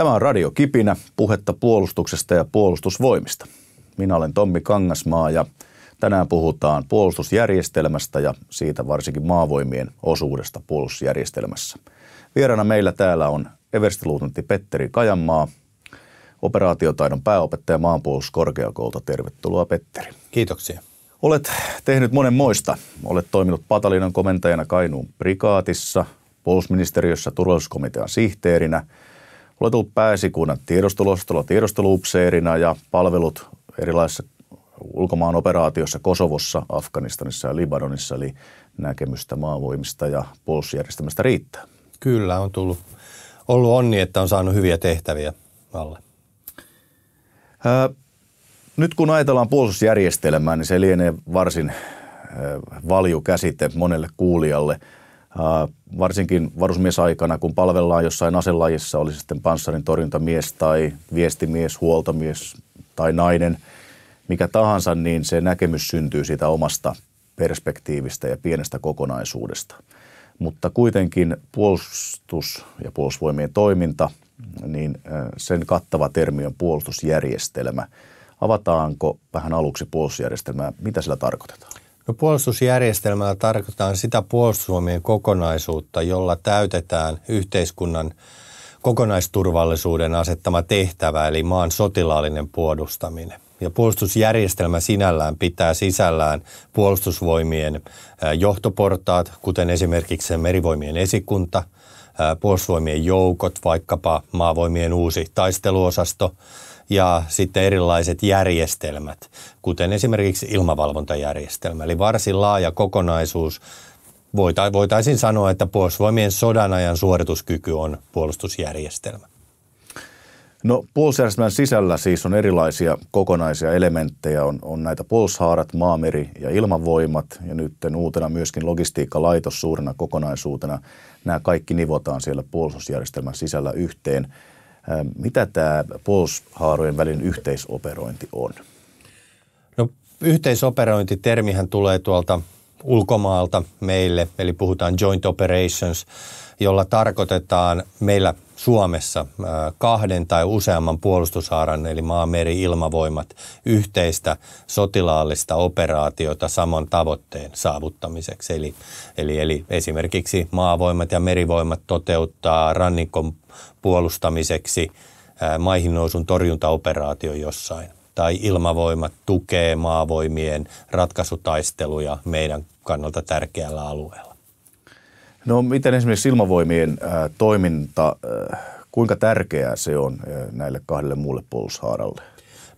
Tämä on Radio Kipinä, puhetta puolustuksesta ja puolustusvoimista. Minä olen Tommi Kangasmaa ja tänään puhutaan puolustusjärjestelmästä ja siitä varsinkin maavoimien osuudesta puolustusjärjestelmässä. Vieraana meillä täällä on everstiluutantti Petteri Kajanmaa, operaatiotaidon pääopettaja maanpuolustuskorkeakoulta. Tervetuloa Petteri. Kiitoksia. Olet tehnyt monen moista. Olet toiminut patalinan komentajana Kainuun prikaatissa, puolustusministeriössä turvallisuuskomitean sihteerinä – olen tullut pääsikunnan tiedostolostolla tiedosteluupseerina ja palvelut erilaisissa ulkomaan operaatiossa Kosovossa, Afganistanissa ja Libanonissa, eli näkemystä maavoimista ja puolustusjärjestelmästä riittää. Kyllä, on tullut ollut onni, että on saanut hyviä tehtäviä alle. Ää, nyt kun ajatellaan puolustusjärjestelmää, niin se lienee varsin valju käsite monelle kuulijalle – varsinkin varusmiesaikana, kun palvellaan jossain aselajissa, oli sitten panssarin torjuntamies tai viestimies, huoltomies tai nainen, mikä tahansa, niin se näkemys syntyy siitä omasta perspektiivistä ja pienestä kokonaisuudesta. Mutta kuitenkin puolustus ja puolustusvoimien toiminta, niin sen kattava termi on puolustusjärjestelmä. Avataanko vähän aluksi puolustusjärjestelmää? Mitä sillä tarkoitetaan? No puolustusjärjestelmällä tarkoitetaan sitä puolustusvoimien kokonaisuutta, jolla täytetään yhteiskunnan kokonaisturvallisuuden asettama tehtävä, eli maan sotilaallinen puolustaminen. Ja puolustusjärjestelmä sinällään pitää sisällään puolustusvoimien johtoportaat, kuten esimerkiksi merivoimien esikunta, puolustusvoimien joukot, vaikkapa maavoimien uusi taisteluosasto – ja sitten erilaiset järjestelmät, kuten esimerkiksi ilmavalvontajärjestelmä. Eli varsin laaja kokonaisuus. Voitaisiin sanoa, että puolustusvoimien sodan ajan suorituskyky on puolustusjärjestelmä. No puolustusjärjestelmän sisällä siis on erilaisia kokonaisia elementtejä. On, on näitä puolushaarat, maameri ja ilmavoimat ja nyt uutena myöskin logistiikkalaitos suurena kokonaisuutena. Nämä kaikki nivotaan siellä puolustusjärjestelmän sisällä yhteen – mitä tämä puolustushaarojen välin yhteisoperointi on? No, yhteisoperointitermihän tulee tuolta ulkomaalta meille, eli puhutaan joint operations, jolla tarkoitetaan meillä Suomessa äh, kahden tai useamman puolustushaaran, eli maa, meri, ilmavoimat, yhteistä sotilaallista operaatiota saman tavoitteen saavuttamiseksi. Eli, eli, eli esimerkiksi maavoimat ja merivoimat toteuttaa rannikon puolustamiseksi äh, maihin nousun torjuntaoperaatio jossain. Tai ilmavoimat tukee maavoimien ratkaisutaisteluja meidän kannalta tärkeällä alueella. No miten esimerkiksi silmavoimien äh, toiminta, äh, kuinka tärkeää se on äh, näille kahdelle muulle puolustushaaralle?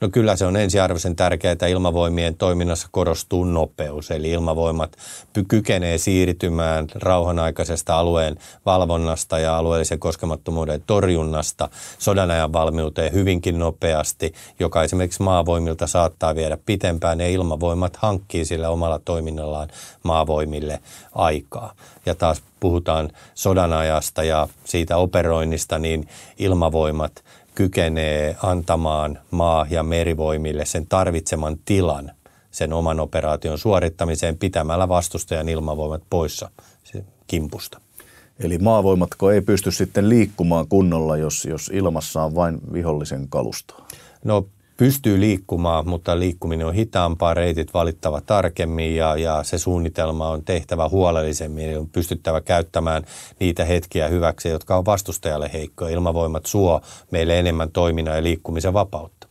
No kyllä se on ensiarvoisen tärkeää, että ilmavoimien toiminnassa korostuu nopeus, eli ilmavoimat kykenee siirtymään rauhanaikaisesta alueen valvonnasta ja alueellisen koskemattomuuden torjunnasta sodanajan valmiuteen hyvinkin nopeasti, joka esimerkiksi maavoimilta saattaa viedä pitempään ja ilmavoimat hankkii sillä omalla toiminnallaan maavoimille aikaa. Ja taas puhutaan sodanajasta ja siitä operoinnista, niin ilmavoimat – kykenee antamaan maa- ja merivoimille sen tarvitseman tilan sen oman operaation suorittamiseen pitämällä vastustajan ilmavoimat poissa kimpusta. Eli maavoimatko ei pysty sitten liikkumaan kunnolla, jos, jos ilmassa on vain vihollisen kalustoa? No pystyy liikkumaan, mutta liikkuminen on hitaampaa, reitit valittava tarkemmin ja, ja se suunnitelma on tehtävä huolellisemmin. Eli on pystyttävä käyttämään niitä hetkiä hyväksi, jotka on vastustajalle heikkoja. Ilmavoimat suo meille enemmän toiminnan ja liikkumisen vapautta.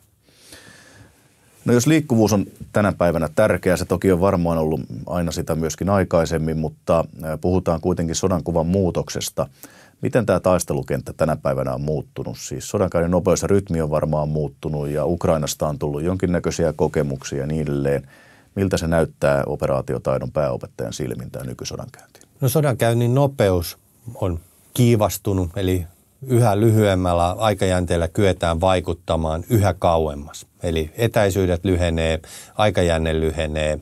No jos liikkuvuus on tänä päivänä tärkeä, se toki on varmaan ollut aina sitä myöskin aikaisemmin, mutta puhutaan kuitenkin sodankuvan muutoksesta – Miten tämä taistelukenttä tänä päivänä on muuttunut? Siis sodankäynnin nopeus ja rytmi on varmaan muuttunut ja Ukrainasta on tullut jonkinnäköisiä kokemuksia ja niin edelleen. Miltä se näyttää operaatiotaidon pääopettajan silmin tämä nykysodankäynti? No sodankäynnin nopeus on kiivastunut, eli yhä lyhyemmällä aikajänteellä kyetään vaikuttamaan yhä kauemmas. Eli etäisyydet lyhenee, aikajänne lyhenee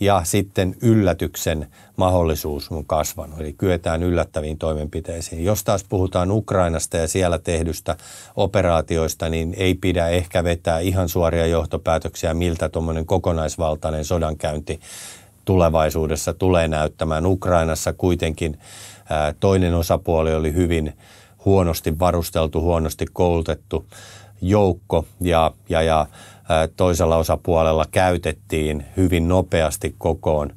ja sitten yllätyksen mahdollisuus on kasvanut, eli kyetään yllättäviin toimenpiteisiin. Jos taas puhutaan Ukrainasta ja siellä tehdystä operaatioista, niin ei pidä ehkä vetää ihan suoria johtopäätöksiä, miltä tuommoinen kokonaisvaltainen sodankäynti tulevaisuudessa tulee näyttämään. Ukrainassa kuitenkin toinen osapuoli oli hyvin huonosti varusteltu, huonosti koulutettu joukko ja, ja, ja toisella osapuolella käytettiin hyvin nopeasti kokoon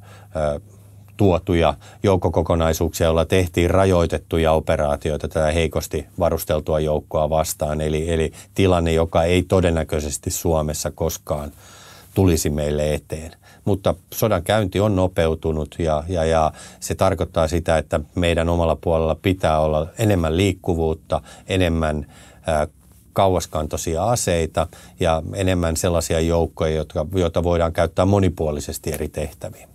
tuotuja joukkokokonaisuuksia, joilla tehtiin rajoitettuja operaatioita tätä heikosti varusteltua joukkoa vastaan. Eli, eli tilanne, joka ei todennäköisesti Suomessa koskaan tulisi meille eteen. Mutta sodan käynti on nopeutunut ja, ja, ja se tarkoittaa sitä, että meidän omalla puolella pitää olla enemmän liikkuvuutta, enemmän äh, kauaskantoisia aseita ja enemmän sellaisia joukkoja, jotka, joita voidaan käyttää monipuolisesti eri tehtäviin.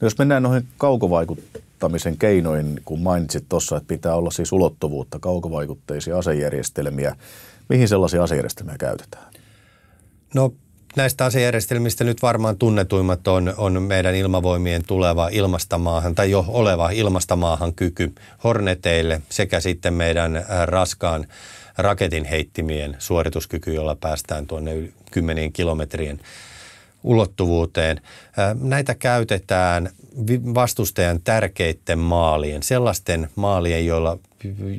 No jos mennään noihin kaukovaikuttamisen keinoin, kun mainitsit tuossa, että pitää olla siis ulottuvuutta, kaukovaikutteisia asejärjestelmiä, mihin sellaisia asejärjestelmiä käytetään? No näistä asejärjestelmistä nyt varmaan tunnetuimmat on, on meidän ilmavoimien tuleva ilmastamaahan tai jo oleva ilmastamaahan kyky Horneteille sekä sitten meidän äh, raskaan raketin heittimien suorituskyky, jolla päästään tuonne kymmenien kilometrien ulottuvuuteen. Näitä käytetään vastustajan tärkeiden maalien, sellaisten maalien, joilla,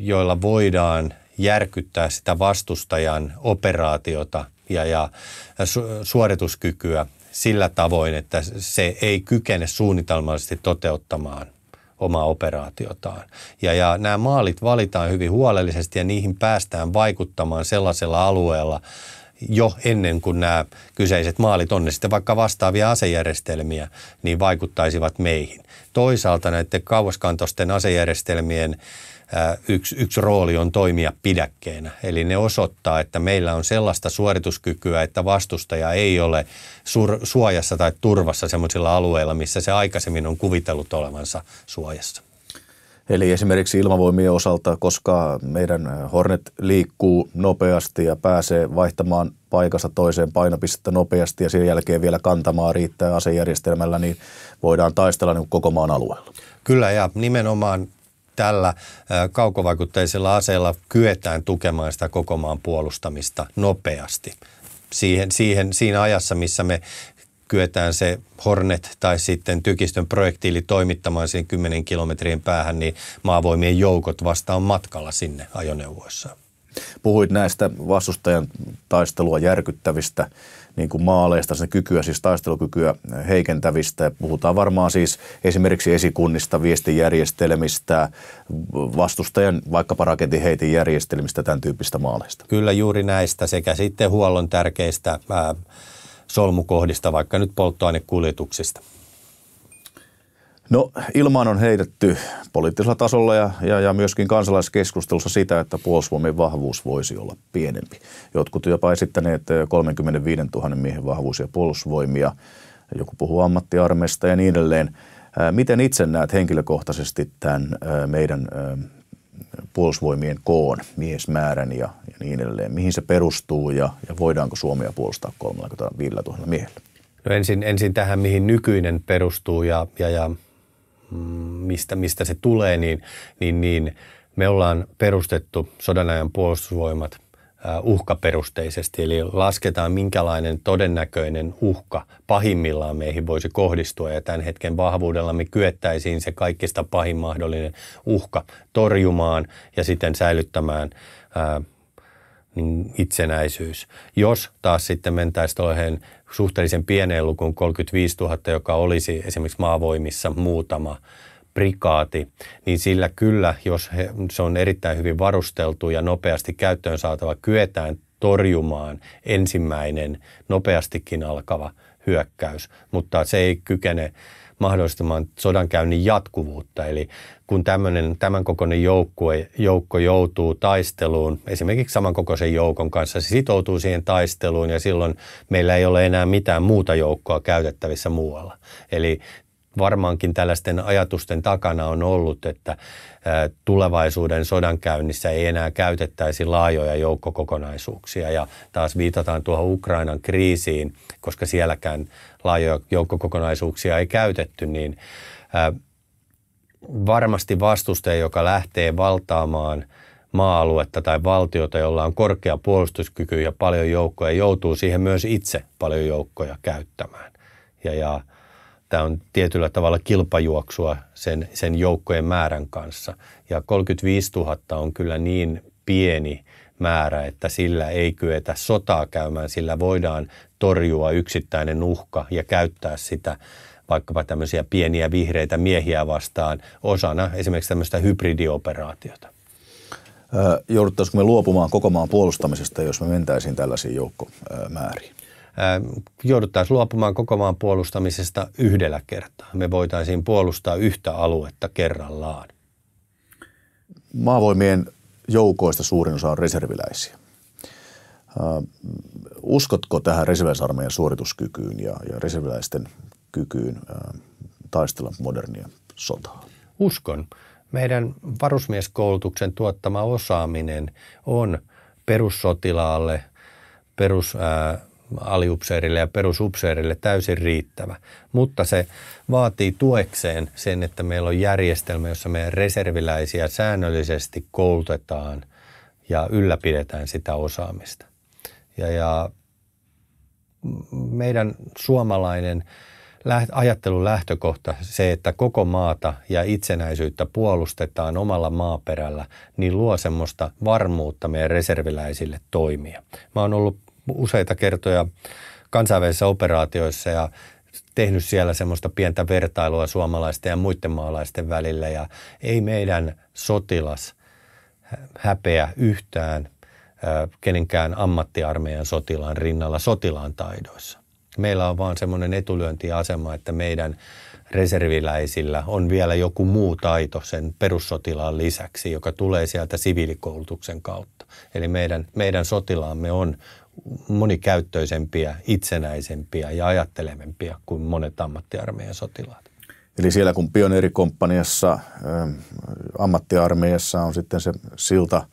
joilla voidaan järkyttää sitä vastustajan operaatiota ja, ja su- suorituskykyä sillä tavoin, että se ei kykene suunnitelmallisesti toteuttamaan omaa operaatiotaan. Ja, ja nämä maalit valitaan hyvin huolellisesti ja niihin päästään vaikuttamaan sellaisella alueella, jo ennen kuin nämä kyseiset maalit on ne sitten vaikka vastaavia asejärjestelmiä, niin vaikuttaisivat meihin. Toisaalta näiden kauaskantoisten asejärjestelmien yksi, yksi rooli on toimia pidäkkeenä. Eli ne osoittaa, että meillä on sellaista suorituskykyä, että vastustaja ei ole sur, suojassa tai turvassa sellaisilla alueilla, missä se aikaisemmin on kuvitellut olevansa suojassa. Eli esimerkiksi ilmavoimien osalta, koska meidän Hornet liikkuu nopeasti ja pääsee vaihtamaan paikasta toiseen painopistettä nopeasti ja sen jälkeen vielä kantamaan riittää asejärjestelmällä, niin voidaan taistella niin koko maan alueella. Kyllä ja nimenomaan tällä kaukovaikutteisella aseella kyetään tukemaan sitä koko maan puolustamista nopeasti. Siihen, siihen, siinä ajassa, missä me kyetään se Hornet tai sitten tykistön projektiili toimittamaan siihen 10 kilometrin päähän, niin maavoimien joukot on matkalla sinne ajoneuvoissaan. Puhuit näistä vastustajan taistelua järkyttävistä niin kuin maaleista, sen kykyä, siis taistelukykyä heikentävistä. Puhutaan varmaan siis esimerkiksi esikunnista, viestijärjestelmistä, vastustajan vaikkapa raketin järjestelmistä, tämän tyyppistä maaleista. Kyllä juuri näistä sekä sitten huollon tärkeistä ää, solmukohdista, vaikka nyt polttoainekuljetuksista. No ilmaan on heitetty poliittisella tasolla ja, ja, ja myöskin kansalaiskeskustelussa sitä, että puolustusvoimien vahvuus voisi olla pienempi. Jotkut jopa esittäneet 35 eh, 000 miehen vahvuusia puolustusvoimia, joku puhuu ammattiarmeista ja niin edelleen. Eh, miten itse näet henkilökohtaisesti tämän eh, meidän puolustusvoimien koon, miesmäärän ja, ja niin edelleen? Mihin se perustuu ja, ja voidaanko Suomea puolustaa 35 000 miehellä? No ensin, ensin tähän, mihin nykyinen perustuu ja, ja, ja Mm, mistä, mistä se tulee, niin, niin, niin me ollaan perustettu sodanajan puolustusvoimat uhkaperusteisesti, eli lasketaan minkälainen todennäköinen uhka pahimmillaan meihin voisi kohdistua, ja tämän hetken vahvuudella me kyettäisiin se kaikista pahin mahdollinen uhka torjumaan ja sitten säilyttämään ää, niin itsenäisyys. Jos taas sitten mentäisiin tuohon suhteellisen pieneen lukuun 35 000, joka olisi esimerkiksi maavoimissa muutama prikaati, niin sillä kyllä, jos he, se on erittäin hyvin varusteltu ja nopeasti käyttöön saatava, kyetään torjumaan ensimmäinen nopeastikin alkava hyökkäys, mutta se ei kykene mahdollistamaan sodankäynnin jatkuvuutta. Eli kun tämmöinen, tämän kokoinen joukkue, joukko joutuu taisteluun, esimerkiksi samankokoisen joukon kanssa, se sitoutuu siihen taisteluun ja silloin meillä ei ole enää mitään muuta joukkoa käytettävissä muualla. Eli varmaankin tällaisten ajatusten takana on ollut, että tulevaisuuden sodankäynnissä ei enää käytettäisi laajoja joukkokokonaisuuksia. Ja taas viitataan tuohon Ukrainan kriisiin, koska sielläkään laajoja joukkokokonaisuuksia ei käytetty, niin varmasti vastustaja, joka lähtee valtaamaan maa-aluetta tai valtiota, jolla on korkea puolustuskyky ja paljon joukkoja, joutuu siihen myös itse paljon joukkoja käyttämään. Ja, ja tämä on tietyllä tavalla kilpajuoksua sen, sen joukkojen määrän kanssa. Ja 35 000 on kyllä niin pieni määrä, että sillä ei kyetä sotaa käymään, sillä voidaan torjua yksittäinen uhka ja käyttää sitä vaikkapa tämmöisiä pieniä vihreitä miehiä vastaan osana esimerkiksi tämmöistä hybridioperaatiota. Jouduttaisiko me luopumaan koko maan puolustamisesta, jos me mentäisiin tällaisiin joukkomääriin? jouduttaisiin luopumaan koko maan puolustamisesta yhdellä kertaa. Me voitaisiin puolustaa yhtä aluetta kerrallaan. Maavoimien joukoista suurin osa on reserviläisiä. Uskotko tähän reserviläisarmeijan suorituskykyyn ja, ja reserviläisten kykyyn taistella modernia sotaa? Uskon. Meidän varusmieskoulutuksen tuottama osaaminen on perussotilaalle, perus, aliupseerille ja perusupseerille täysin riittävä. Mutta se vaatii tuekseen sen, että meillä on järjestelmä, jossa meidän reserviläisiä säännöllisesti koulutetaan ja ylläpidetään sitä osaamista. Ja, ja meidän suomalainen ajattelun lähtökohta, se, että koko maata ja itsenäisyyttä puolustetaan omalla maaperällä, niin luo semmoista varmuutta meidän reserviläisille toimia. Mä oon ollut useita kertoja kansainvälisissä operaatioissa ja tehnyt siellä semmoista pientä vertailua suomalaisten ja muiden maalaisten välillä ja ei meidän sotilas häpeä yhtään kenenkään ammattiarmeijan sotilaan rinnalla sotilaan taidoissa. Meillä on vaan semmoinen etulyöntiasema, että meidän reserviläisillä on vielä joku muu taito sen perussotilaan lisäksi, joka tulee sieltä siviilikoulutuksen kautta. Eli meidän, meidän sotilaamme on monikäyttöisempiä, itsenäisempiä ja ajattelevampia kuin monet ammattiarmeijan sotilaat. Eli siellä kun pioneerikomppaniassa, ähm, ammattiarmeijassa on sitten se silta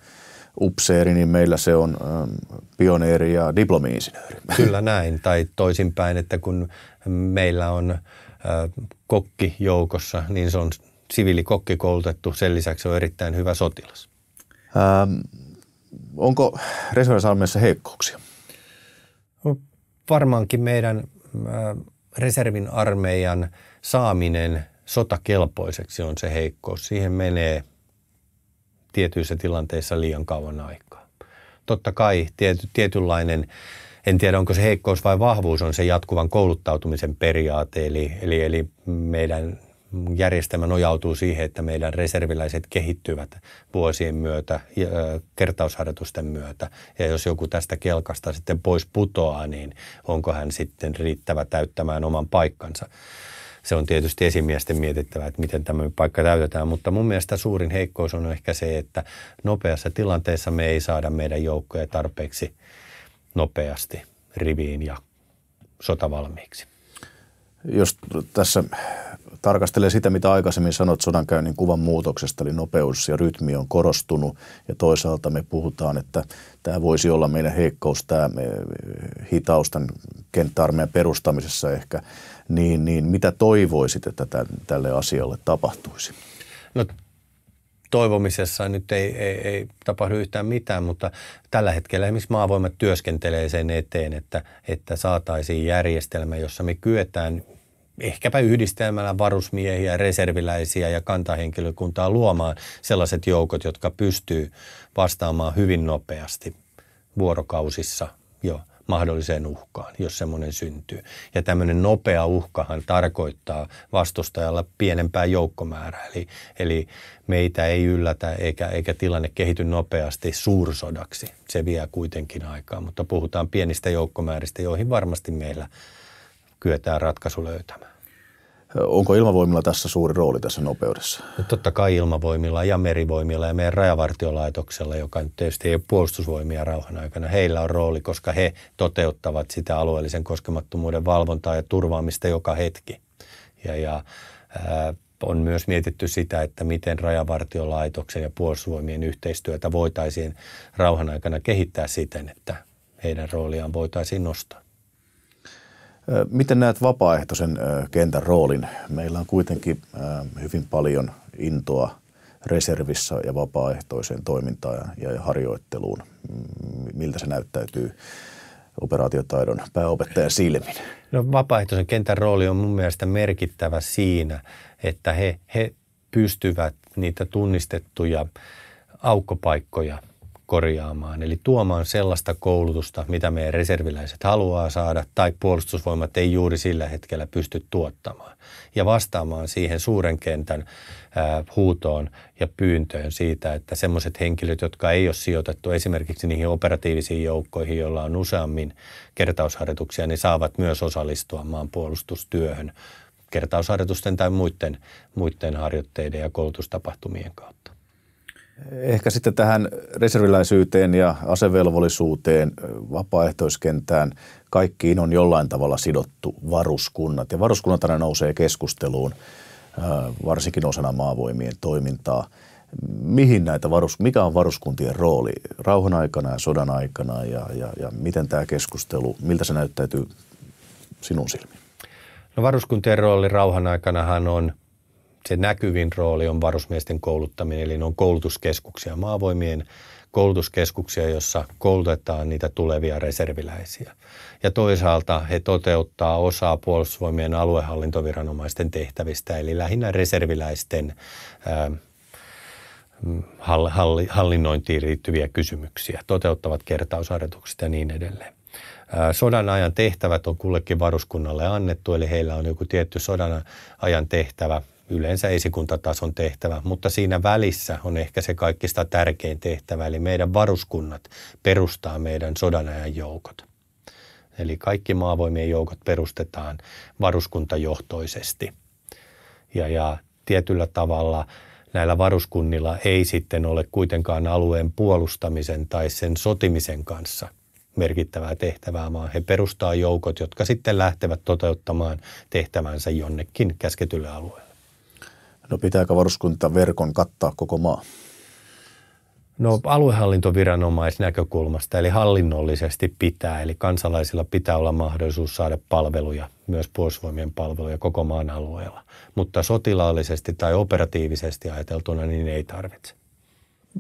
upseeri, niin meillä se on ähm, pioneeri ja diplomi-insinööri. Kyllä näin, tai toisinpäin, että kun meillä on äh, kokki joukossa, niin se on siviilikokki koulutettu, sen lisäksi se on erittäin hyvä sotilas. Ähm, onko reservisalmeessa heikkouksia? varmaankin meidän äh, reservin armeijan saaminen sotakelpoiseksi on se heikkous. Siihen menee tietyissä tilanteissa liian kauan aikaa. Totta kai tiety, tietynlainen, en tiedä onko se heikkous vai vahvuus, on se jatkuvan kouluttautumisen periaate, eli, eli, eli meidän järjestelmä nojautuu siihen, että meidän reserviläiset kehittyvät vuosien myötä, kertausharjoitusten myötä. Ja jos joku tästä kelkasta sitten pois putoaa, niin onko hän sitten riittävä täyttämään oman paikkansa. Se on tietysti esimiesten mietittävä, että miten tämä paikka täytetään, mutta mun mielestä suurin heikkous on ehkä se, että nopeassa tilanteessa me ei saada meidän joukkoja tarpeeksi nopeasti riviin ja sotavalmiiksi. Jos tässä tarkastelee sitä, mitä aikaisemmin sanot sodankäynnin kuvan muutoksesta, eli nopeus ja rytmi on korostunut. Ja toisaalta me puhutaan, että tämä voisi olla meidän heikkous, tämä hitaus tämän kenttäarmeijan perustamisessa ehkä. Niin, niin mitä toivoisit, että tälle asialle tapahtuisi? No toivomisessa nyt ei, ei, ei tapahdu yhtään mitään, mutta tällä hetkellä esimerkiksi maavoimat työskentelee sen eteen, että, että saataisiin järjestelmä, jossa me kyetään ehkäpä yhdistelmällä varusmiehiä, reserviläisiä ja kantahenkilökuntaa luomaan sellaiset joukot, jotka pystyy vastaamaan hyvin nopeasti vuorokausissa jo mahdolliseen uhkaan, jos semmoinen syntyy. Ja tämmöinen nopea uhkahan tarkoittaa vastustajalla pienempää joukkomäärää, eli, eli meitä ei yllätä eikä, eikä tilanne kehity nopeasti suursodaksi. Se vie kuitenkin aikaa, mutta puhutaan pienistä joukkomääristä, joihin varmasti meillä – kyetään ratkaisu löytämään. Onko ilmavoimilla tässä suuri rooli tässä nopeudessa? No totta kai ilmavoimilla ja merivoimilla ja meidän rajavartiolaitoksella, joka nyt tietysti ei ole puolustusvoimia rauhan aikana, heillä on rooli, koska he toteuttavat sitä alueellisen koskemattomuuden valvontaa ja turvaamista joka hetki. Ja, ja ää, on myös mietitty sitä, että miten rajavartiolaitoksen ja puolustusvoimien yhteistyötä voitaisiin rauhan aikana kehittää siten, että heidän rooliaan voitaisiin nostaa. Miten näet vapaaehtoisen kentän roolin? Meillä on kuitenkin hyvin paljon intoa reservissa ja vapaaehtoiseen toimintaan ja harjoitteluun. Miltä se näyttäytyy operaatiotaidon pääopettajan silmin? No, vapaaehtoisen kentän rooli on mun mielestä merkittävä siinä, että he, he pystyvät niitä tunnistettuja aukkopaikkoja – korjaamaan, eli tuomaan sellaista koulutusta, mitä meidän reserviläiset haluaa saada tai puolustusvoimat ei juuri sillä hetkellä pysty tuottamaan. Ja vastaamaan siihen suuren kentän huutoon ja pyyntöön siitä, että sellaiset henkilöt, jotka ei ole sijoitettu esimerkiksi niihin operatiivisiin joukkoihin, joilla on useammin kertausharjoituksia, niin saavat myös osallistua maanpuolustustyöhön kertausharjoitusten tai muiden, muiden harjoitteiden ja koulutustapahtumien kautta. Ehkä sitten tähän reserviläisyyteen ja asevelvollisuuteen, vapaaehtoiskentään, kaikkiin on jollain tavalla sidottu varuskunnat. Ja varuskunnat aina nousee keskusteluun, äh, varsinkin osana maavoimien toimintaa. Mihin näitä varus, mikä on varuskuntien rooli rauhan aikana ja sodan aikana ja, ja, ja miten tämä keskustelu, miltä se näyttäytyy sinun silmiin? No varuskuntien rooli rauhan aikanahan on – se näkyvin rooli on varusmiesten kouluttaminen, eli ne on koulutuskeskuksia, maavoimien koulutuskeskuksia, jossa koulutetaan niitä tulevia reserviläisiä. Ja toisaalta he toteuttaa osaa puolustusvoimien aluehallintoviranomaisten tehtävistä, eli lähinnä reserviläisten ää, hallinnointiin liittyviä kysymyksiä, toteuttavat kertausarjoitukset ja niin edelleen. Sodan ajan tehtävät on kullekin varuskunnalle annettu, eli heillä on joku tietty sodan ajan tehtävä – yleensä esikuntatason tehtävä, mutta siinä välissä on ehkä se kaikista tärkein tehtävä, eli meidän varuskunnat perustaa meidän sodanajan joukot. Eli kaikki maavoimien joukot perustetaan varuskuntajohtoisesti. Ja, ja tietyllä tavalla näillä varuskunnilla ei sitten ole kuitenkaan alueen puolustamisen tai sen sotimisen kanssa merkittävää tehtävää, vaan he perustaa joukot, jotka sitten lähtevät toteuttamaan tehtävänsä jonnekin käsketylle alueelle. No pitääkö varuskuntaverkon kattaa koko maa? No aluehallintoviranomaisnäkökulmasta, eli hallinnollisesti pitää, eli kansalaisilla pitää olla mahdollisuus saada palveluja, myös puolustusvoimien palveluja koko maan alueella. Mutta sotilaallisesti tai operatiivisesti ajateltuna niin ei tarvitse.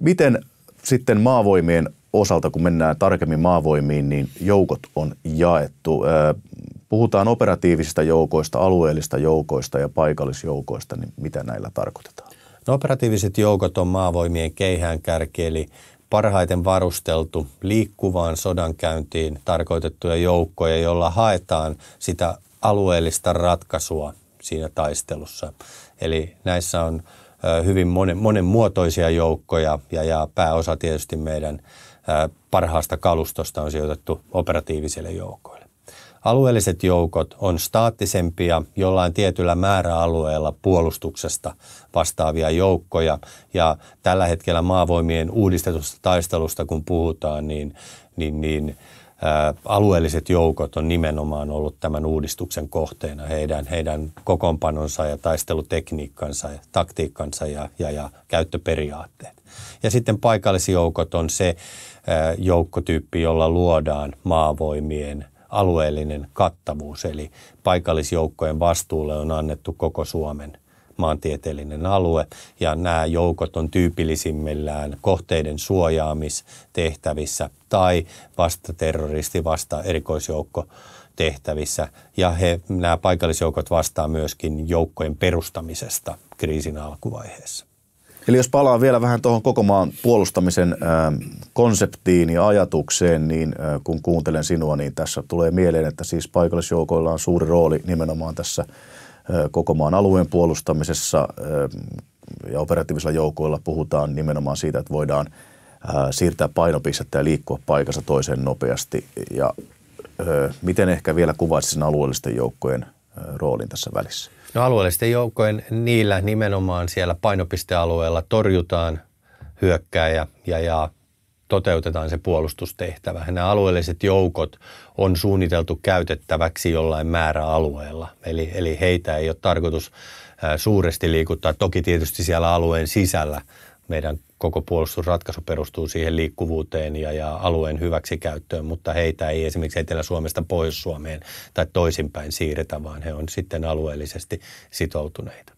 Miten sitten maavoimien osalta, kun mennään tarkemmin maavoimiin, niin joukot on jaettu puhutaan operatiivisista joukoista, alueellista joukoista ja paikallisjoukoista, niin mitä näillä tarkoitetaan? No, operatiiviset joukot on maavoimien keihään kärki, eli parhaiten varusteltu liikkuvaan sodankäyntiin tarkoitettuja joukkoja, joilla haetaan sitä alueellista ratkaisua siinä taistelussa. Eli näissä on hyvin monen, monenmuotoisia joukkoja ja, ja pääosa tietysti meidän parhaasta kalustosta on sijoitettu operatiivisille joukoille. Alueelliset joukot on staattisempia jollain tietyllä määräalueella puolustuksesta vastaavia joukkoja. Ja tällä hetkellä maavoimien uudistetusta taistelusta, kun puhutaan, niin, niin, niin ä, äh, alueelliset joukot on nimenomaan ollut tämän uudistuksen kohteena. Heidän, heidän kokoonpanonsa ja taistelutekniikkansa ja taktiikkansa ja, ja, ja käyttöperiaatteet. Ja sitten paikallisjoukot on se ää, äh, joukkotyyppi, jolla luodaan maavoimien – alueellinen kattavuus, eli paikallisjoukkojen vastuulle on annettu koko Suomen maantieteellinen alue, ja nämä joukot on tyypillisimmillään kohteiden suojaamistehtävissä tai vastaterroristi, vasta erikoisjoukko tehtävissä, ja he, nämä paikallisjoukot vastaa myöskin joukkojen perustamisesta kriisin alkuvaiheessa. Eli jos palaan vielä vähän tuohon koko maan puolustamisen konseptiin ja ajatukseen, niin kun kuuntelen sinua, niin tässä tulee mieleen, että siis paikallisjoukoilla on suuri rooli nimenomaan tässä koko maan alueen puolustamisessa ja operatiivisilla joukoilla puhutaan nimenomaan siitä, että voidaan siirtää painopistettä ja liikkua paikassa toiseen nopeasti. Ja miten ehkä vielä kuvaisit sen alueellisten joukkojen roolin tässä välissä? No alueellisten joukkojen niillä nimenomaan siellä painopistealueella torjutaan hyökkääjä ja, ja toteutetaan se puolustustehtävä. Nämä alueelliset joukot on suunniteltu käytettäväksi jollain määräalueella, eli, eli heitä ei ole tarkoitus äh, suuresti liikuttaa. Toki tietysti siellä alueen sisällä – meidän koko puolustusratkaisu perustuu siihen liikkuvuuteen ja, ja alueen hyväksikäyttöön, mutta heitä ei esimerkiksi Etelä-Suomesta pois Suomeen tai toisinpäin siirretä, vaan he on sitten alueellisesti sitoutuneita.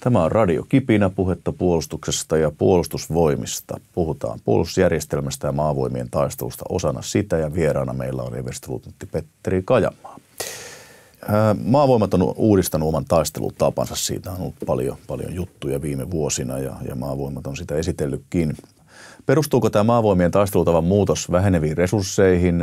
Tämä on Radio Kipinä puhetta puolustuksesta ja puolustusvoimista. Puhutaan puolustusjärjestelmästä ja maavoimien taistelusta osana sitä ja vieraana meillä on everstiluutnantti Petteri Kajamaa. Maavoimat on uudistanut oman taistelutapansa. Siitä on ollut paljon, paljon juttuja viime vuosina ja, ja maavoimat on sitä esitellytkin. Perustuuko tämä maavoimien taistelutavan muutos väheneviin resursseihin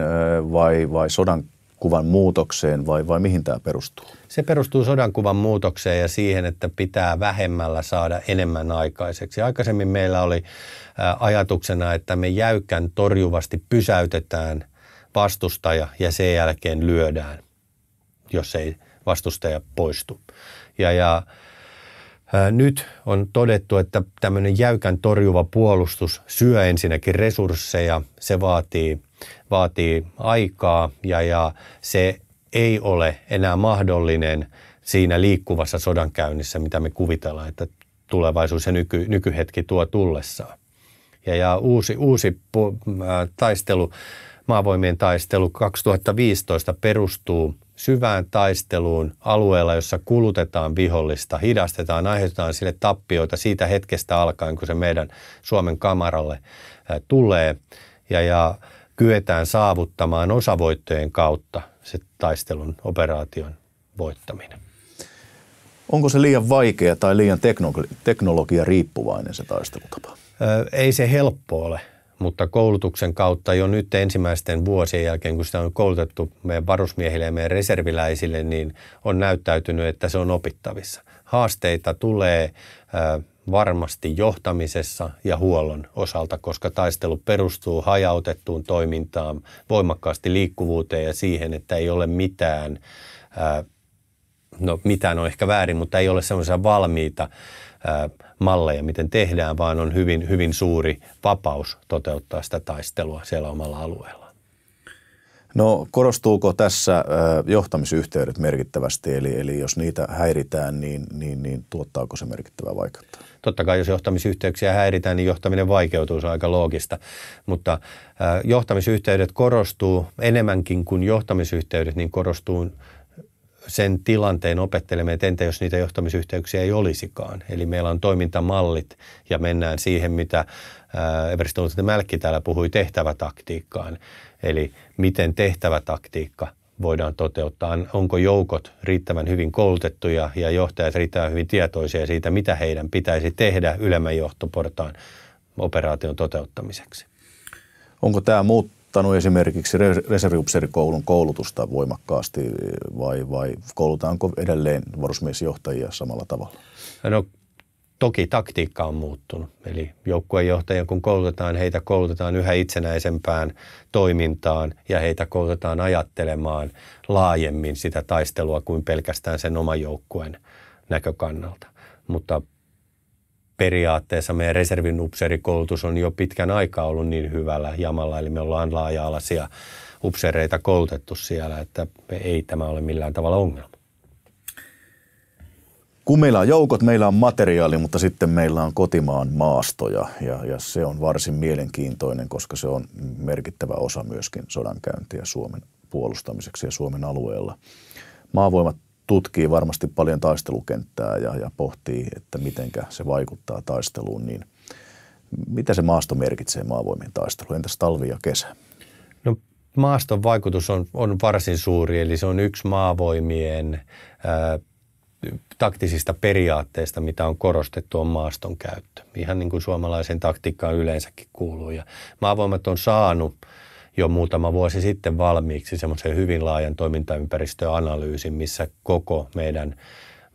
vai, vai sodan kuvan muutokseen vai, vai mihin tämä perustuu? Se perustuu sodankuvan muutokseen ja siihen, että pitää vähemmällä saada enemmän aikaiseksi. Aikaisemmin meillä oli ajatuksena, että me jäykän torjuvasti pysäytetään vastustaja ja sen jälkeen lyödään – jos ei vastustaja poistu. Ja, ja ää, nyt on todettu, että tämmöinen jäykän torjuva puolustus syö ensinnäkin resursseja, se vaatii, vaatii aikaa ja, ja se ei ole enää mahdollinen siinä liikkuvassa sodankäynnissä, mitä me kuvitellaan, että tulevaisuus ja nyky, nykyhetki tuo tullessaan. Ja, ja uusi, uusi taistelu, maavoimien taistelu 2015 perustuu – syvään taisteluun alueella, jossa kulutetaan vihollista, hidastetaan, aiheutetaan sille tappioita siitä hetkestä alkaen, kun se meidän Suomen kamaralle tulee ja, ja kyetään saavuttamaan osavoittojen kautta se taistelun operaation voittaminen. Onko se liian vaikea tai liian teknologia riippuvainen se taistelutapa? Ei se helppo ole mutta koulutuksen kautta jo nyt ensimmäisten vuosien jälkeen, kun sitä on koulutettu meidän varusmiehille ja meidän reserviläisille, niin on näyttäytynyt, että se on opittavissa. Haasteita tulee varmasti johtamisessa ja huollon osalta, koska taistelu perustuu hajautettuun toimintaan, voimakkaasti liikkuvuuteen ja siihen, että ei ole mitään, no mitään on ehkä väärin, mutta ei ole semmoisia valmiita malleja, miten tehdään, vaan on hyvin, hyvin suuri vapaus toteuttaa sitä taistelua siellä omalla alueella. No korostuuko tässä johtamisyhteydet merkittävästi, eli, eli jos niitä häiritään, niin, niin, niin tuottaako se merkittävää vaikutusta? Totta kai jos johtamisyhteyksiä häiritään, niin johtaminen vaikeutuu, se on aika loogista. Mutta johtamisyhteydet korostuu enemmänkin kuin johtamisyhteydet, niin korostuu sen tilanteen opettelemme, että entä jos niitä johtamisyhteyksiä ei olisikaan. Eli meillä on toimintamallit ja mennään siihen, mitä äh, Everst Mälkki täällä puhui tehtävätaktiikkaan. Eli miten tehtävätaktiikka voidaan toteuttaa? Onko joukot riittävän hyvin koulutettuja ja johtajat riittävän hyvin tietoisia siitä, mitä heidän pitäisi tehdä ylemmän johtoportaan operaation toteuttamiseksi? Onko tämä muut, kasvattanut esimerkiksi reserviupseerikoulun koulutusta voimakkaasti vai, vai koulutaanko edelleen varusmiesjohtajia samalla tavalla? No toki taktiikka on muuttunut. Eli joukkuejohtajia, kun koulutetaan, heitä koulutetaan yhä itsenäisempään toimintaan ja heitä koulutetaan ajattelemaan laajemmin sitä taistelua kuin pelkästään sen oman joukkueen näkökannalta. Mutta periaatteessa meidän reservin upseerikoulutus on jo pitkän aikaa ollut niin hyvällä jamalla, eli me ollaan laaja-alaisia upseereita koulutettu siellä, että ei tämä ole millään tavalla ongelma. Kun meillä on joukot, meillä on materiaali, mutta sitten meillä on kotimaan maastoja ja, ja se on varsin mielenkiintoinen, koska se on merkittävä osa myöskin sodankäyntiä Suomen puolustamiseksi ja Suomen alueella. Maavoimat tutkii varmasti paljon taistelukenttää ja, ja pohtii, että mitenkä se vaikuttaa taisteluun, niin mitä se maasto merkitsee maavoimien taisteluun? Entäs talvi ja kesä? No maaston vaikutus on, on varsin suuri, eli se on yksi maavoimien ää, taktisista periaatteista, mitä on korostettu, on maaston käyttö. Ihan niin kuin suomalaisen taktiikkaan yleensäkin kuuluu. Ja maavoimat on saanut jo muutama vuosi sitten valmiiksi semmoisen hyvin laajan toimintaympäristöanalyysin, missä koko meidän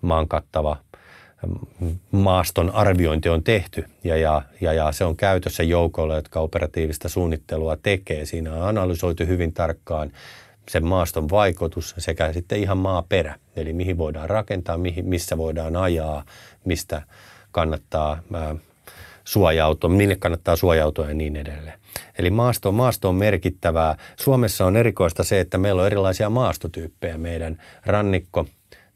maan kattava mm, maaston arviointi on tehty ja, ja, ja, ja se on käytössä joukolla, jotka operatiivista suunnittelua tekee. Siinä on analysoitu hyvin tarkkaan sen maaston vaikutus sekä sitten ihan maaperä, eli mihin voidaan rakentaa, mihin, missä voidaan ajaa, mistä kannattaa ää, suojautua, minne kannattaa suojautua ja niin edelleen. Eli maasto, maasto on merkittävää. Suomessa on erikoista se, että meillä on erilaisia maastotyyppejä. Meidän rannikko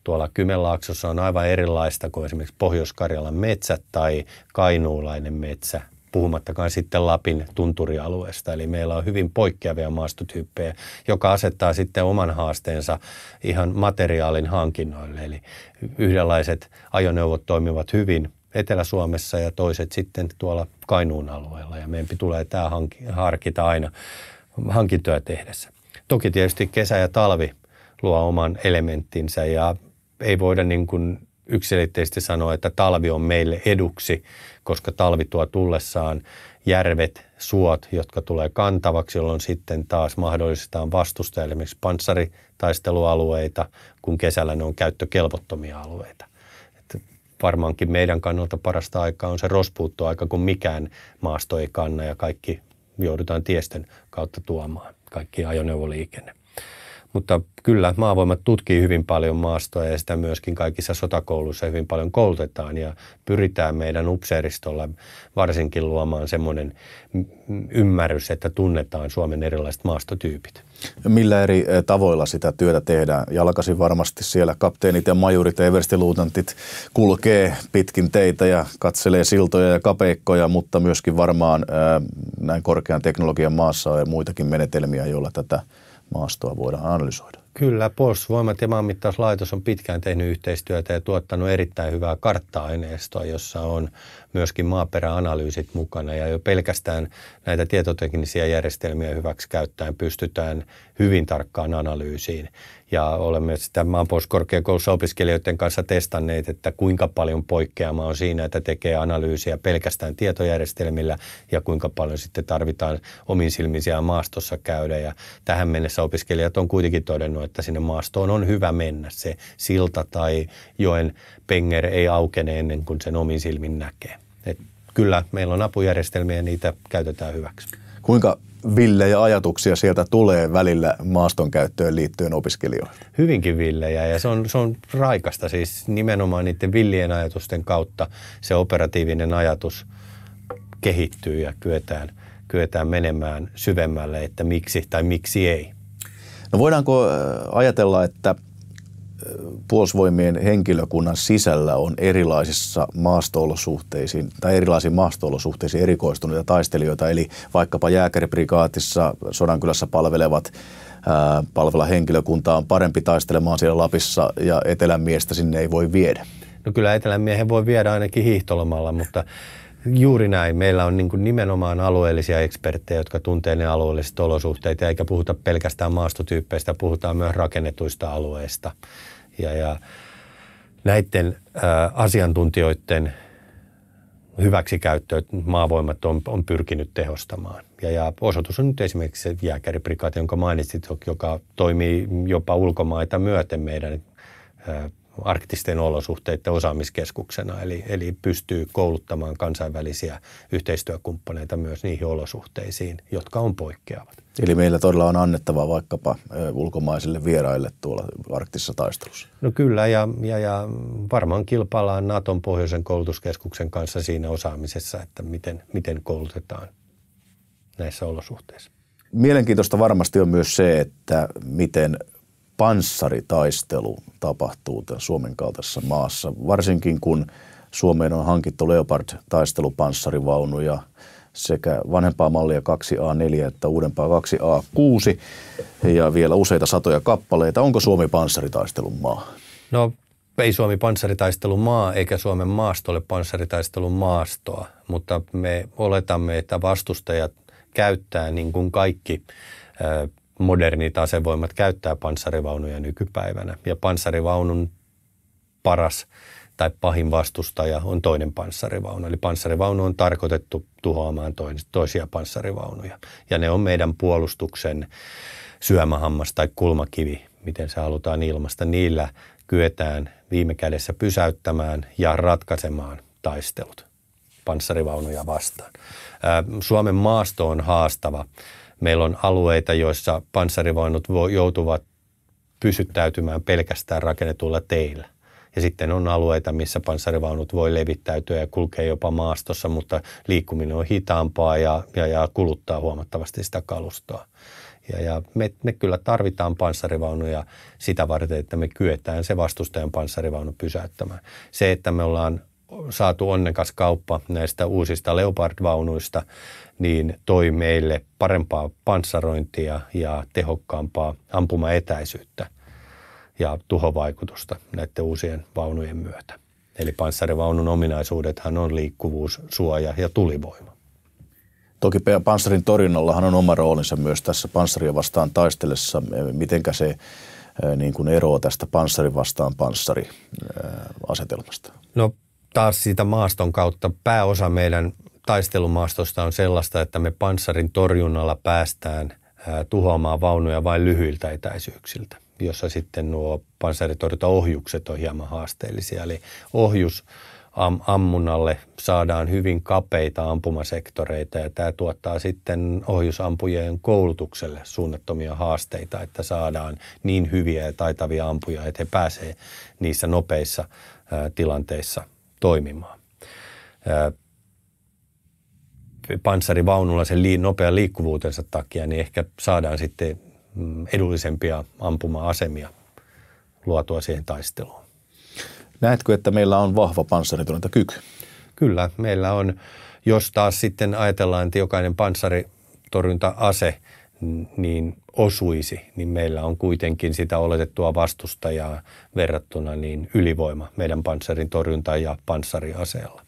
tuolla Kymenlaaksossa on aivan erilaista kuin esimerkiksi Pohjois-Karjalan metsät tai kainuulainen metsä puhumattakaan sitten Lapin tunturialueesta. Eli meillä on hyvin poikkeavia maastotyyppejä, joka asettaa sitten oman haasteensa ihan materiaalin hankinnoille. Eli yhdenlaiset ajoneuvot toimivat hyvin Etelä-Suomessa ja toiset sitten tuolla Kainuun alueella ja meidän tulee tämä harkita aina hankintoja tehdessä. Toki tietysti kesä ja talvi luo oman elementtinsä ja ei voida niin kuin yksilitteisesti sanoa, että talvi on meille eduksi, koska talvi tuo tullessaan järvet, suot, jotka tulee kantavaksi, jolloin sitten taas mahdollistetaan vastustaa esimerkiksi panssaritaistelualueita, kun kesällä ne on käyttökelvottomia alueita varmaankin meidän kannalta parasta aikaa on se rospuuttoaika, kun mikään maasto ei kanna ja kaikki joudutaan tiesten kautta tuomaan, kaikki ajoneuvoliikenne. Mutta kyllä maavoimat tutkii hyvin paljon maastoa ja sitä myöskin kaikissa sotakouluissa hyvin paljon koulutetaan ja pyritään meidän upseeristolla varsinkin luomaan semmoinen ymmärrys, että tunnetaan Suomen erilaiset maastotyypit. Millä eri eh, tavoilla sitä työtä tehdään? Jalkasi varmasti siellä kapteenit ja majurit ja everstiluutantit kulkee pitkin teitä ja katselee siltoja ja kapeikkoja, mutta myöskin varmaan eh, näin korkean teknologian maassa on muitakin menetelmiä, joilla tätä maastoa voidaan analysoida. Kyllä, Puolustusvoimat ja maanmittauslaitos on pitkään tehnyt yhteistyötä ja tuottanut erittäin hyvää kartta-aineistoa, jossa on myöskin maaperäanalyysit mukana ja jo pelkästään näitä tietoteknisiä järjestelmiä hyväksi käyttäen pystytään hyvin tarkkaan analyysiin. Ja olemme sitä maanpuolustuskorkeakoulussa opiskelijoiden kanssa testanneet, että kuinka paljon poikkeama on siinä, että tekee analyysiä pelkästään tietojärjestelmillä ja kuinka paljon sitten tarvitaan omin silmisiä maastossa käydä. Ja tähän mennessä opiskelijat on kuitenkin todennut, että sinne maastoon on hyvä mennä. Se silta tai joen penger ei aukene ennen kuin sen omin silmin näkee. Et kyllä meillä on apujärjestelmiä ja niitä käytetään hyväksi. Kuinka villejä ajatuksia sieltä tulee välillä maastonkäyttöön liittyen opiskelijoille? Hyvinkin villejä ja se on, se on raikasta siis nimenomaan niiden villien ajatusten kautta se operatiivinen ajatus kehittyy ja kyetään, kyetään menemään syvemmälle, että miksi tai miksi ei. No voidaanko äh, ajatella, että – puolustusvoimien henkilökunnan sisällä on erilaisissa maastoolosuhteisiin tai erilaisiin maastoolosuhteisiin erikoistuneita taistelijoita, eli vaikkapa jääkäriprikaatissa Sodankylässä palvelevat palvella henkilökuntaa on parempi taistelemaan siellä Lapissa ja etelän miestä sinne ei voi viedä. No kyllä etelän miehen voi viedä ainakin hiihtolomalla, mutta Juuri näin. Meillä on niin nimenomaan alueellisia eksperttejä, jotka tuntee ne alueelliset olosuhteet, eikä puhuta pelkästään maastotyyppeistä, puhutaan myös rakennetuista alueista ja, ja näiden ää, asiantuntijoiden hyväksikäyttöä maavoimat on, on pyrkinyt tehostamaan. Ja, ja osoitus on nyt esimerkiksi se jääkäriprikaati, jonka mainitsit, joka toimii jopa ulkomaita myöten meidän arktisten olosuhteiden osaamiskeskuksena, eli, eli pystyy kouluttamaan kansainvälisiä yhteistyökumppaneita myös niihin olosuhteisiin, jotka on poikkeavat. Eli meillä todella on annettava vaikkapa ulkomaisille vieraille tuolla arktisessa taistelussa. No kyllä, ja, ja, ja varmaan kilpaillaan Naton pohjoisen koulutuskeskuksen kanssa siinä osaamisessa, että miten, miten koulutetaan näissä olosuhteissa. Mielenkiintoista varmasti on myös se, että miten panssaritaistelu tapahtuu tämän Suomen kaltaisessa maassa, varsinkin kun Suomeen on hankittu Leopard-taistelupanssarivaunuja sekä vanhempaa mallia 2A4 että uudempaa 2A6 ja vielä useita satoja kappaleita. Onko Suomi panssaritaistelun maa? No ei Suomi panssaritaistelun maa eikä Suomen maasto ole panssaritaistelun maastoa, mutta me oletamme, että vastustajat käyttää niin kuin kaikki modernit asevoimat käyttää panssarivaunuja nykypäivänä. Ja panssarivaunun paras tai pahin vastustaja on toinen panssarivaunu. Eli panssarivaunu on tarkoitettu tuhoamaan toisia panssarivaunuja. Ja ne on meidän puolustuksen syömähammas tai kulmakivi, miten se halutaan ilmasta. Niillä kyetään viime kädessä pysäyttämään ja ratkaisemaan taistelut panssarivaunuja vastaan. Suomen maasto on haastava Meillä on alueita, joissa panssarivaunut joutuvat pysyttäytymään pelkästään rakennetulla teillä. Ja sitten on alueita, missä panssarivaunut voi levittäytyä ja kulkea jopa maastossa, mutta liikkuminen on hitaampaa ja, ja, ja kuluttaa huomattavasti sitä kalustoa. Ja, ja me, me kyllä tarvitaan panssarivaunuja sitä varten, että me kyetään se vastustajan panssarivaunu pysäyttämään. Se, että me ollaan saatu onnekas kauppa näistä uusista Leopard-vaunuista, niin toi meille parempaa panssarointia ja tehokkaampaa ampumaetäisyyttä ja tuhovaikutusta näiden uusien vaunujen myötä. Eli panssarivaunun ominaisuudethan on liikkuvuus, suoja ja tulivoima. Toki panssarin torjunnallahan on oma roolinsa myös tässä panssaria vastaan taistellessa. Mitenkä se eh, niin kuin eroaa tästä panssarin vastaan panssari eh, asetelmasta? No taas siitä maaston kautta pääosa meidän taistelumaastosta on sellaista, että me panssarin torjunnalla päästään tuhoamaan vaunuja vain lyhyiltä etäisyyksiltä, jossa sitten nuo panssaritorjuntaohjukset on hieman haasteellisia. Eli ohjus am- ammunnalle saadaan hyvin kapeita ampumasektoreita ja tämä tuottaa sitten ohjusampujien koulutukselle suunnattomia haasteita, että saadaan niin hyviä ja taitavia ampuja, että he pääsevät niissä nopeissa tilanteissa – toimimaan. Panssarivaunulla sen nopean liikkuvuutensa takia, niin ehkä saadaan sitten mm, edullisempia ampuma-asemia luotua siihen taisteluun. Näetkö, että meillä on vahva panssaritorjuntakyky? Kyllä, meillä on. Jos taas sitten ajatellaan, että jokainen panssaritorjunta-ase – niin osuisi, niin meillä on kuitenkin sitä oletettua vastustajaa verrattuna niin ylivoima meidän panssarin torjunta ja panssariaseella.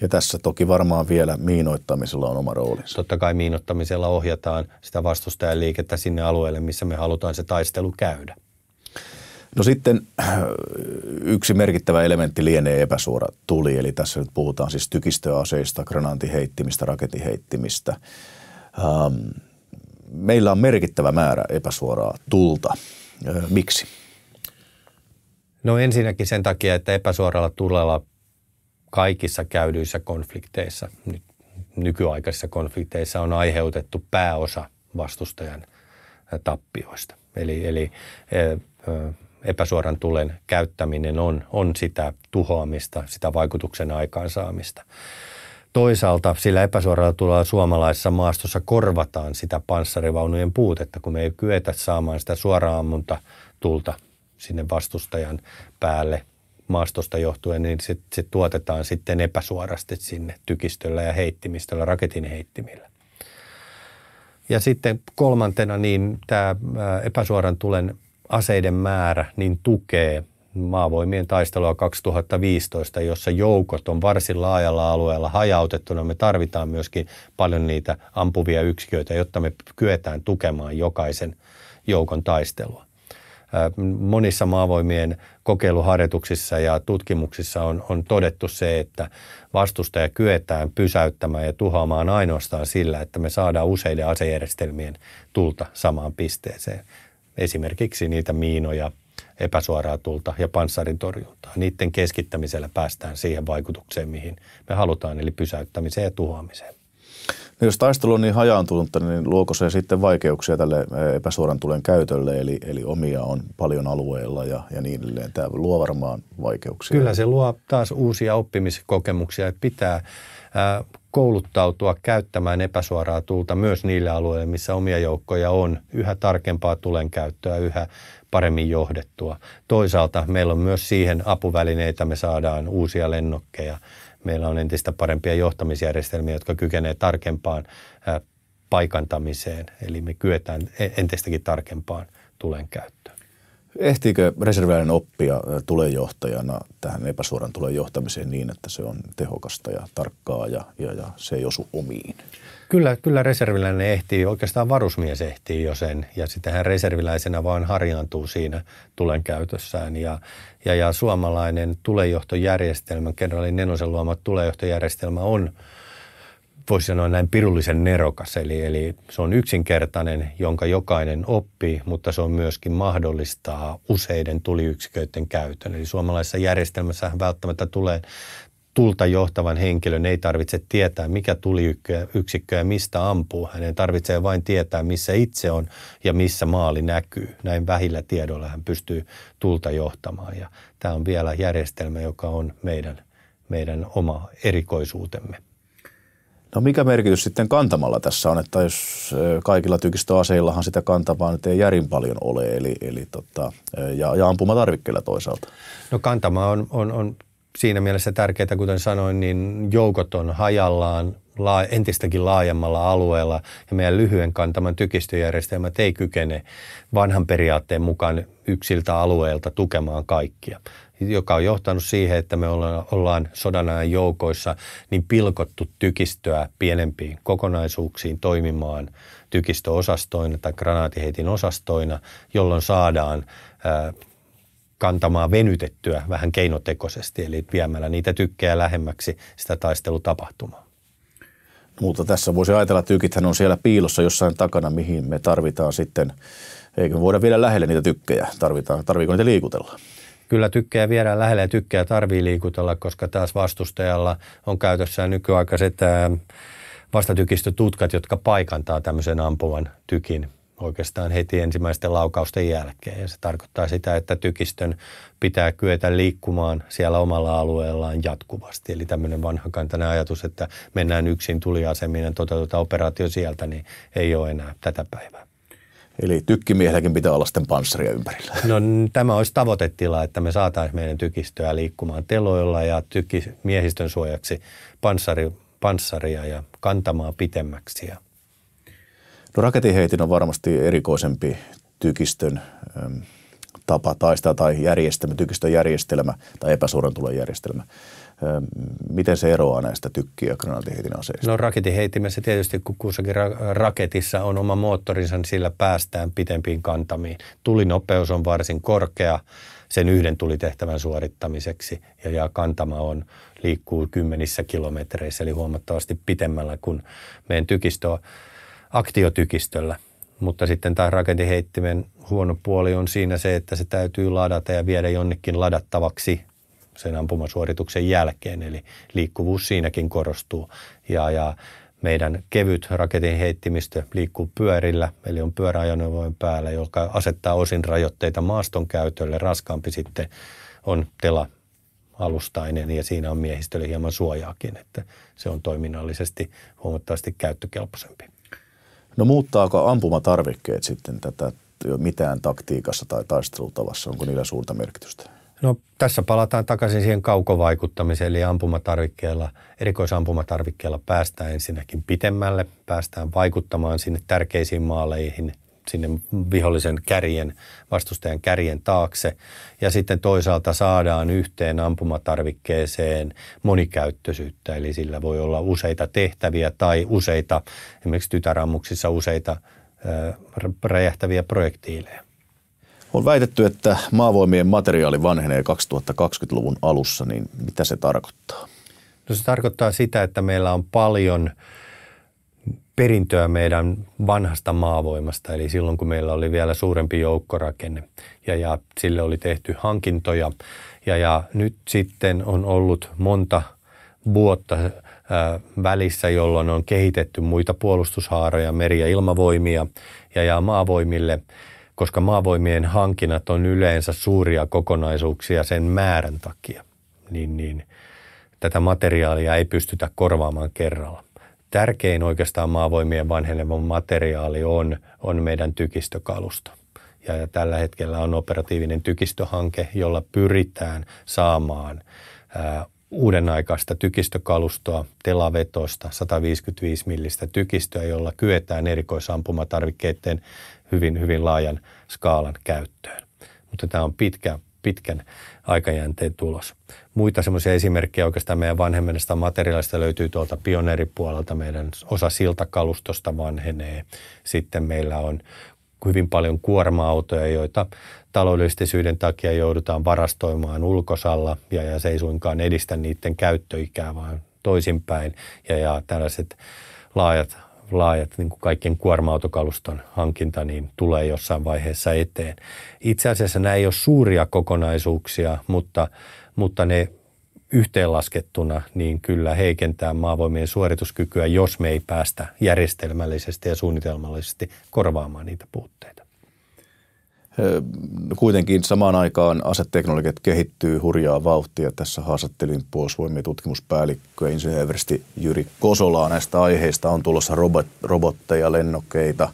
Ja tässä toki varmaan vielä miinoittamisella on oma roolinsa. Totta kai miinoittamisella ohjataan sitä vastustajan liikettä sinne alueelle, missä me halutaan se taistelu käydä. No sitten äh, yksi merkittävä elementti lienee epäsuora tuli, eli tässä nyt puhutaan siis tykistöaseista, granaantiheittimistä, raketiheittimistä. Ähm, meillä on merkittävä määrä epäsuoraa tulta. Miksi? No ensinnäkin sen takia, että epäsuoralla tulella kaikissa käydyissä konflikteissa, nykyaikaisissa konflikteissa on aiheutettu pääosa vastustajan tappioista. Eli, eli epäsuoran tulen käyttäminen on, on sitä tuhoamista, sitä vaikutuksen aikaansaamista toisaalta sillä epäsuoralla tulla suomalaisessa maastossa korvataan sitä panssarivaunujen puutetta, kun me ei kyetä saamaan sitä suoraan ammunta tulta sinne vastustajan päälle maastosta johtuen, niin se, se tuotetaan sitten epäsuorasti sinne tykistöllä ja heittimistöllä, raketin heittimillä. Ja sitten kolmantena niin tämä epäsuoran tulen aseiden määrä niin tukee maavoimien taistelua 2015, jossa joukot on varsin laajalla alueella hajautettuna. Me tarvitaan myöskin paljon niitä ampuvia yksiköitä, jotta me kyetään tukemaan jokaisen joukon taistelua. Monissa maavoimien kokeiluharjoituksissa ja tutkimuksissa on, on todettu se, että vastustaja kyetään pysäyttämään ja tuhoamaan ainoastaan sillä, että me saadaan useiden asejärjestelmien tulta samaan pisteeseen. Esimerkiksi niitä miinoja, epäsuoraa tulta ja panssarin torjuntaa. Niiden keskittämisellä päästään siihen vaikutukseen, mihin me halutaan, eli pysäyttämiseen ja tuhoamiseen. No jos taistelu on niin hajaantunutta, niin luoko se sitten vaikeuksia tälle epäsuoran tulen käytölle, eli, eli omia on paljon alueella ja, ja niin edelleen. Tämä luo varmaan vaikeuksia. Kyllä se luo taas uusia oppimiskokemuksia, että pitää kouluttautua käyttämään epäsuoraa tulta myös niillä alueilla, missä omia joukkoja on. Yhä tarkempaa tulen käyttöä, yhä paremmin johdettua. Toisaalta meillä on myös siihen apuvälineitä, me saadaan uusia lennokkeja. Meillä on entistä parempia johtamisjärjestelmiä, jotka kykenevät tarkempaan paikantamiseen, eli me kyetään e-, entistäkin tarkempaan tulen käyttöön. Ehtiikö reserviläinen oppia tulejohtajana tähän epäsuoran tulejohtamiseen niin, että se on tehokasta ja tarkkaa ja, ja, ja se ei osu omiin? Kyllä, kyllä reserviläinen ehtii, oikeastaan varusmies ehtii jo sen ja sitähän reserviläisenä vaan harjaantuu siinä tulen käytössään ja, ja, ja suomalainen tulejohtojärjestelmä, kenraali Nenosen luoma tulejohtojärjestelmä on – voisi sanoa näin pirullisen nerokas. Eli, eli se on yksinkertainen, jonka jokainen oppii, mutta se on myöskin mahdollistaa useiden tuliyksiköiden käytön. Eli suomalaisessa järjestelmässä välttämättä tulee tulta johtavan henkilön ei tarvitse tietää, mikä tuliyksikkö ja mistä ampuu. Hänen tarvitsee vain tietää, missä itse on ja missä maali näkyy. Näin vähillä tiedoilla hän pystyy tulta johtamaan. Ja tämä on vielä järjestelmä, joka on meidän, meidän oma erikoisuutemme. No mikä merkitys sitten kantamalla tässä on, että jos kaikilla tykistöaseillahan sitä kantavaa nyt ei järin paljon ole, eli, eli tota, ja, ja ampumatarvikkeilla toisaalta? No kantama on, on, on siinä mielessä tärkeää, kuten sanoin, niin joukot on hajallaan laa, entistäkin laajemmalla alueella ja meidän lyhyen kantaman tykistöjärjestelmät ei kykene vanhan periaatteen mukaan yksiltä alueelta tukemaan kaikkia joka on johtanut siihen, että me ollaan, sodan ajan joukoissa niin pilkottu tykistöä pienempiin kokonaisuuksiin toimimaan tykistöosastoina tai granaatiheitin osastoina, jolloin saadaan Kantamaa venytettyä vähän keinotekoisesti, eli viemällä niitä tykkejä lähemmäksi sitä taistelutapahtumaa. Mutta tässä voisi ajatella, että tykithän on siellä piilossa jossain takana, mihin me tarvitaan sitten, eikö me voida viedä lähelle niitä tykkejä, tarvitaan, tarviiko niitä liikutella? Kyllä tykkejä viedään lähelle ja tykkejä tarvii liikutella, koska taas vastustajalla on käytössään nykyaikaiset vastatykistötutkat, jotka paikantaa tämmöisen ampuvan tykin oikeastaan heti ensimmäisten laukausten jälkeen. Ja se tarkoittaa sitä, että tykistön pitää kyetä liikkumaan siellä omalla alueellaan jatkuvasti. Eli tämmöinen vanhakantainen ajatus, että mennään yksin tuliasemiin ja toteutetaan operaatio sieltä, niin ei ole enää tätä päivää. Eli tykkimiehelläkin pitää olla sitten panssaria ympärillä. No tämä olisi tavoitetila, että me saataisiin meidän tykistöä liikkumaan teloilla ja tykkimiehistön suojaksi panssari, panssaria ja kantamaa pitemmäksi ja No raketinheitin on varmasti erikoisempi tykistön äm, tapa taistaa tai järjestelmä, tykistön järjestelmä tai epäsuoran tulon järjestelmä. Äm, miten se eroaa näistä tykkiä granaatinheitin aseista? No raketinheitimessä tietysti, kun kussakin ra- raketissa on oma moottorinsa, niin sillä päästään pitempiin kantamiin. Tulinopeus on varsin korkea sen yhden tulitehtävän suorittamiseksi ja, ja kantama on, liikkuu kymmenissä kilometreissä, eli huomattavasti pitemmällä kuin meidän tykistöä aktiotykistöllä. Mutta sitten tämä rakentiheittimen huono puoli on siinä se, että se täytyy ladata ja viedä jonnekin ladattavaksi sen ampumasuorituksen jälkeen. Eli liikkuvuus siinäkin korostuu. Ja, ja meidän kevyt raketin heittimistö liikkuu pyörillä, eli on pyöräajoneuvojen päällä, joka asettaa osin rajoitteita maaston käytölle. Raskaampi sitten on tela alustainen ja siinä on miehistölle hieman suojaakin, että se on toiminnallisesti huomattavasti käyttökelpoisempi. No muuttaako ampumatarvikkeet sitten tätä mitään taktiikassa tai taistelutavassa? Onko niillä suurta merkitystä? No tässä palataan takaisin siihen kaukovaikuttamiseen, eli ampumatarvikkeella, erikoisampumatarvikkeella päästään ensinnäkin pitemmälle, päästään vaikuttamaan sinne tärkeisiin maaleihin – sinne vihollisen kärjen, vastustajan kärjen taakse. Ja sitten toisaalta saadaan yhteen ampumatarvikkeeseen monikäyttöisyyttä, eli sillä voi olla useita tehtäviä tai useita, esimerkiksi tytärammuksissa useita räjähtäviä projektiileja. On väitetty, että maavoimien materiaali vanhenee 2020-luvun alussa, niin mitä se tarkoittaa? No se tarkoittaa sitä, että meillä on paljon – perintöä meidän vanhasta maavoimasta, eli silloin kun meillä oli vielä suurempi joukkorakenne ja, ja sille oli tehty hankintoja. Ja, ja nyt sitten on ollut monta vuotta ää, äh, välissä, jolloin on kehitetty muita puolustushaaroja, meri- ja ilmavoimia ja, ja maavoimille, koska maavoimien hankinnat on yleensä suuria kokonaisuuksia sen määrän takia. Niin, niin tätä materiaalia ei pystytä korvaamaan kerralla tärkein oikeastaan maavoimien vanheneva materiaali on, on meidän tykistökalusto. Ja tällä hetkellä on operatiivinen tykistöhanke, jolla pyritään saamaan ää, uuden tykistökalustoa, telavetosta, 155 millistä tykistöä, jolla kyetään erikoisampumatarvikkeiden hyvin, hyvin laajan skaalan käyttöön. Mutta tämä on pitkä pitkän aikajänteen tulos. Muita semmoisia esimerkkejä oikeastaan meidän vanhemmista materiaalista löytyy tuolta pioneeripuolelta. Meidän osa siltakalustosta vanhenee. Sitten meillä on hyvin paljon kuorma-autoja, joita taloudellisten syiden takia joudutaan varastoimaan ulkosalla ja, ja se ei suinkaan edistä niiden käyttöikää, vaan toisinpäin. Ja, ja tällaiset laajat laajat niin kuin kaiken kuorma-autokaluston hankinta niin tulee jossain vaiheessa eteen. Itse asiassa nämä ei ole suuria kokonaisuuksia, mutta, mutta ne yhteenlaskettuna niin kyllä heikentää maavoimien suorituskykyä, jos me ei päästä järjestelmällisesti ja suunnitelmallisesti korvaamaan niitä puutteita. Kuitenkin samaan aikaan aseteknologiat kehittyy hurjaa vauhtia. Tässä haastattelin puolustusvoimien ja insinööristi Jyri Kosolaa näistä aiheista. On tulossa robot, robotteja, lennokkeita,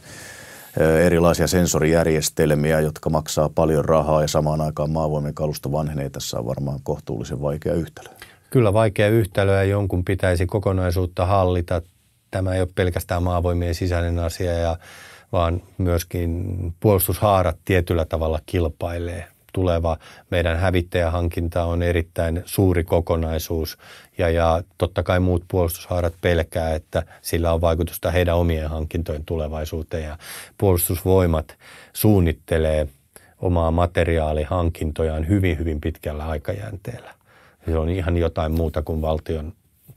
erilaisia sensorijärjestelmiä, jotka maksaa paljon rahaa ja samaan aikaan maavoimien kalusto vanhenee. Tässä on varmaan kohtuullisen vaikea yhtälö. Kyllä vaikea yhtälö ja jonkun pitäisi kokonaisuutta hallita. Tämä ei ole pelkästään maavoimien sisäinen asia ja vaan myöskin puolustushaarat tietyllä tavalla kilpailee. Tuleva meidän hävittäjähankinta on erittäin suuri kokonaisuus ja, ja totta kai muut puolustushaarat pelkää, että sillä on vaikutusta heidän omien hankintojen tulevaisuuteen ja puolustusvoimat suunnittelee omaa materiaalihankintojaan hyvin, hyvin pitkällä aikajänteellä. Se on ihan jotain muuta kuin valtion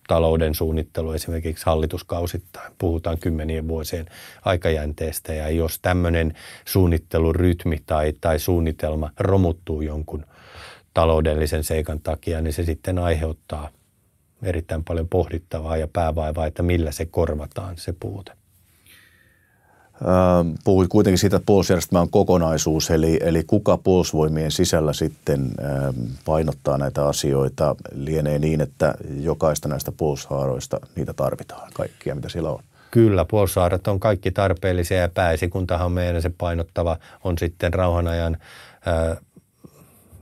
talouden suunnittelu esimerkiksi hallituskausittain. Puhutaan kymmenien vuosien aikajänteestä ja jos tämmöinen suunnittelurytmi tai, tai suunnitelma romuttuu jonkun taloudellisen seikan takia, niin se sitten aiheuttaa erittäin paljon pohdittavaa ja päävaivaa, että millä se korvataan se puute. Ähm, Puhuit kuitenkin siitä, että puolustusjärjestelmä on kokonaisuus, eli, eli kuka puolustusvoimien sisällä sitten ähm, painottaa näitä asioita, lienee niin, että jokaista näistä puolustushaaroista niitä tarvitaan, kaikkia mitä siellä on. Kyllä, puolustushaarat on kaikki tarpeellisia ja pääesikuntahan on meidän se painottava, on sitten rauhanajan äh,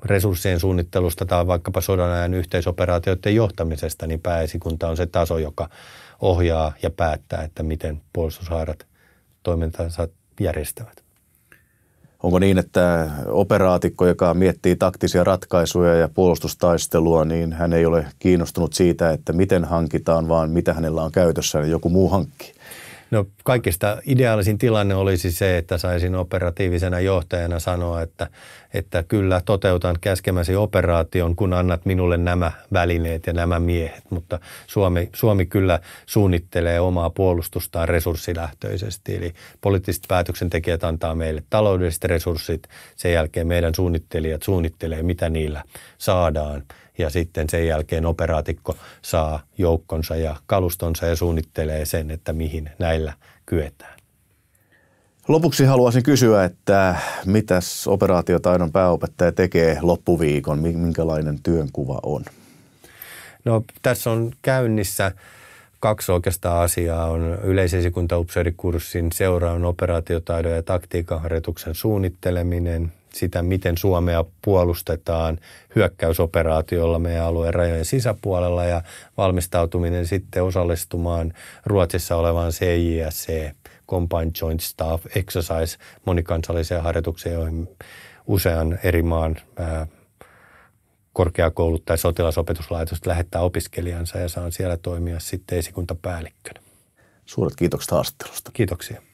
resurssien suunnittelusta tai vaikkapa sodan ajan yhteisoperaatioiden johtamisesta, niin pääesikunta on se taso, joka ohjaa ja päättää, että miten puolustushaarat – toimintansa järjestävät. Onko niin, että operaatikko, joka miettii taktisia ratkaisuja ja puolustustaistelua, niin hän ei ole kiinnostunut siitä, että miten hankitaan, vaan mitä hänellä on käytössä, niin joku muu hankki? No kaikista ideaalisin tilanne olisi se, että saisin operatiivisena johtajana sanoa, että, että kyllä toteutan käskemäsi operaation, kun annat minulle nämä välineet ja nämä miehet. Mutta Suomi, Suomi kyllä suunnittelee omaa puolustustaan resurssilähtöisesti. Eli poliittiset päätöksentekijät antaa meille taloudelliset resurssit, sen jälkeen meidän suunnittelijat suunnittelee, mitä niillä saadaan – ja sitten sen jälkeen operaatikko saa joukkonsa ja kalustonsa ja suunnittelee sen, että mihin näillä kyetään. Lopuksi haluaisin kysyä, että mitäs operaatiotaidon pääopettaja tekee loppuviikon, minkälainen työnkuva on? No tässä on käynnissä kaksi oikeastaan asiaa. On yleisesikuntaupseerikurssin seuraavan operaatiotaidon ja taktiikan harjoituksen suunnitteleminen sitä, miten Suomea puolustetaan hyökkäysoperaatiolla meidän alueen rajojen sisäpuolella ja valmistautuminen sitten osallistumaan Ruotsissa olevaan CJSC, Combined Joint Staff Exercise, monikansalliseen harjoitukseen, joihin usean eri maan ää, korkeakoulut tai sotilasopetuslaitokset lähettää opiskelijansa ja saan siellä toimia sitten esikuntapäällikkönä. Suuret kiitokset haastattelusta. Kiitoksia.